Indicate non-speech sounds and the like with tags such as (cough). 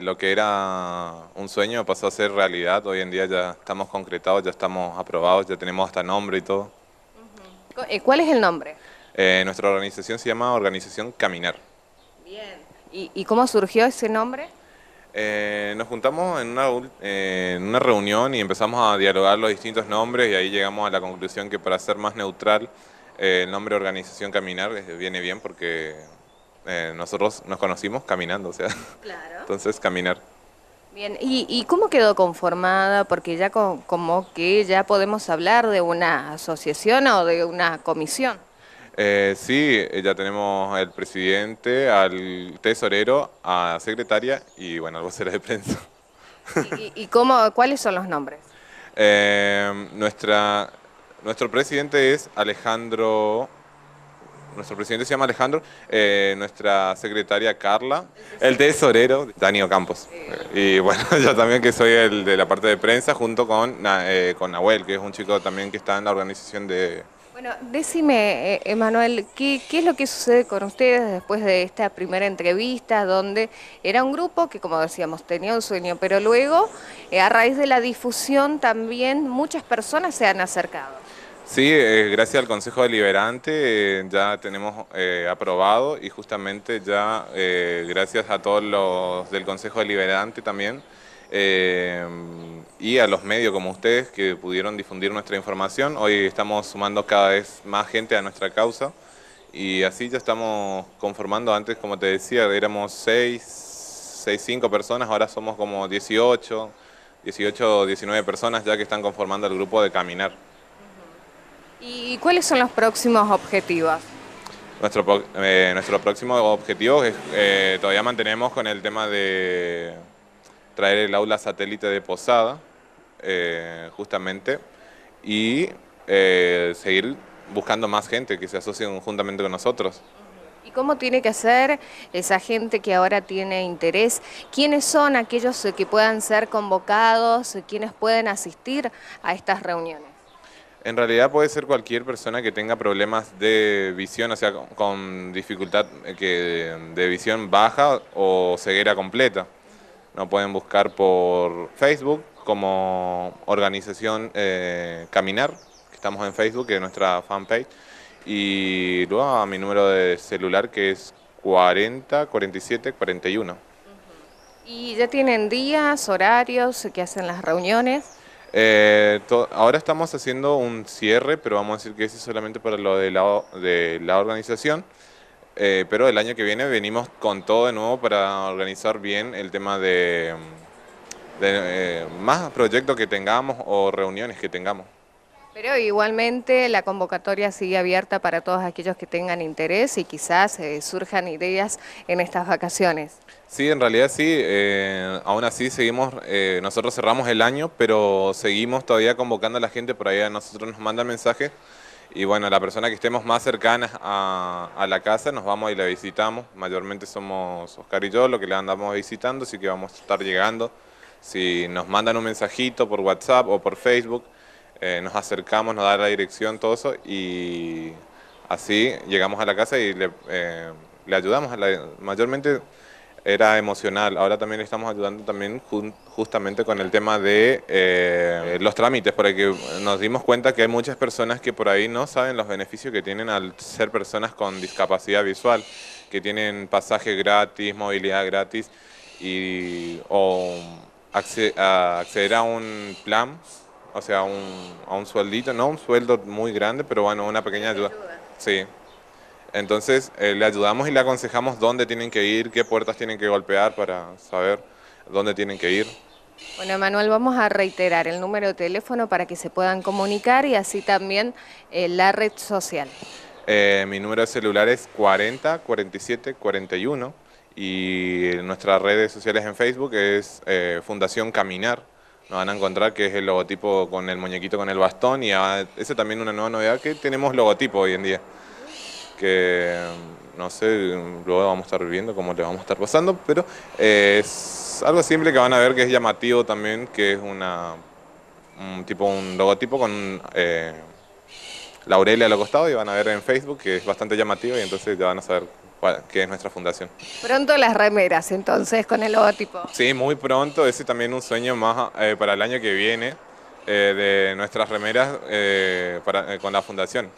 lo que era un sueño pasó a ser realidad. Hoy en día ya estamos concretados, ya estamos aprobados, ya tenemos hasta nombre y todo. Eh, ¿Cuál es el nombre? Eh, nuestra organización se llama Organización Caminar. Bien. ¿Y, cómo surgió ese nombre? Eh, nos juntamos en una, en una reunión y empezamos a dialogar los distintos nombres y ahí llegamos a la conclusión que para ser más neutral el nombre Organización Caminar viene bien porque eh, nosotros nos conocimos caminando, o sea. Claro. (laughs) Entonces, caminar. Bien, ¿Y, cómo quedó conformada? Porque ya como que ya podemos hablar de una asociación o de una comisión. Eh, sí, eh, ya tenemos al presidente, al tesorero, a secretaria y bueno, al vocero de prensa. ¿Y, cómo, cuáles son los nombres? (laughs) nuestra, nuestro presidente es Alejandro nuestro presidente se llama Alejandro, eh, nuestra secretaria Carla, el tesorero Daniel Campos. Y bueno, (laughs) yo también que soy el de la parte de prensa junto con, eh, con Nahuel, que es un chico también que está en la organización de... Bueno, decime, eh, Emanuel, ¿qué, es lo que sucede con ustedes después de esta primera entrevista donde era un grupo que, como decíamos, tenía un sueño, pero luego, a raíz de la difusión también, muchas personas se han acercado? Sí, eh, gracias al Consejo Deliberante eh, ya tenemos eh, aprobado y justamente ya gracias a todos los del Consejo Deliberante también y a los medios como ustedes que pudieron difundir nuestra información. Hoy estamos sumando cada vez más gente a nuestra causa y así ya estamos conformando. Antes, como te decía, éramos 6, seis 5 personas, ahora somos como 18, 18 o 19 personas ya que están conformando el grupo de Caminar. ¿Y cuáles son los próximos objetivos? Nuestro, eh, nuestro próximo objetivo es, eh, todavía mantenemos con el tema de traer el aula satélite de Posada, eh, justamente, y seguir buscando más gente que se asocie conjuntamente con nosotros. ¿Y cómo tiene que ser esa gente que ahora tiene interés? ¿Quiénes son aquellos que puedan ser convocados? ¿Quiénes pueden asistir a estas reuniones? En realidad puede ser cualquier persona que tenga problemas de visión, o sea, con dificultad eh, de visión baja o ceguera completa. No pueden buscar por Facebook como organización eh, Caminar, que estamos en Facebook, que es nuestra fanpage, y luego a mi número de celular que es 40 47 41. ¿Y ya tienen días, horarios, qué hacen las reuniones? Eh, ahora estamos haciendo un cierre, pero vamos a decir que ese es solamente para lo de la, de la organización. Eh, pero el año que viene venimos con todo de nuevo para organizar bien el tema de, mm, eh, más proyectos que tengamos o reuniones que tengamos. Pero igualmente la convocatoria sigue abierta para todos aquellos que tengan interés y quizás eh, surjan ideas en estas vacaciones. Sí, en realidad sí, eh, aún así seguimos, eh, nosotros cerramos el año, pero seguimos todavía convocando a la gente, por ahí a nosotros nos mandan mensajes y bueno, la persona que estemos más cercana a, la casa nos vamos y la visitamos, mayormente somos Oscar y yo lo que le andamos visitando, así que vamos a estar llegando, si nos mandan un mensajito por WhatsApp o por Facebook, eh, nos acercamos, nos da la dirección, todo eso, y así llegamos a la casa y le, eh, ayudamos. mayormente era emocional, ahora también le estamos ayudando también justamente con el tema de eh, los trámites, porque nos dimos cuenta que hay muchas personas que por ahí no saben los beneficios que tienen al ser personas con discapacidad visual, que tienen pasaje gratis, movilidad gratis, y, o acceder a un plan o sea, un, a un sueldito, no un sueldo muy grande, pero bueno, una pequeña ayuda. Sí. Entonces eh, le ayudamos y le aconsejamos dónde tienen que ir, qué puertas tienen que golpear para saber dónde tienen que ir. Bueno, Manuel, vamos a reiterar el número de teléfono para que se puedan comunicar y así también eh, la red social. Eh, mi número de celular es 40 47 41 y nuestras redes sociales en Facebook es Fundación Caminar nos van a encontrar, que es el logotipo con el muñequito con el bastón y ese esa también una nueva novedad que tenemos logotipo hoy en día, que mm, no sé, luego vamos a estar viendo cómo le vamos a estar pasando, pero eh, es algo simple que van a ver que es llamativo también, que es una un tipo un logotipo con eh, Laurelia a los costado y van a ver en Facebook que es bastante llamativo y entonces ya van a saber que es nuestra fundación. Pronto las remeras, entonces, con el logotipo. Sí, muy pronto. Ese también un sueño más eh, para el año que viene eh, de nuestras remeras eh, con la fundación.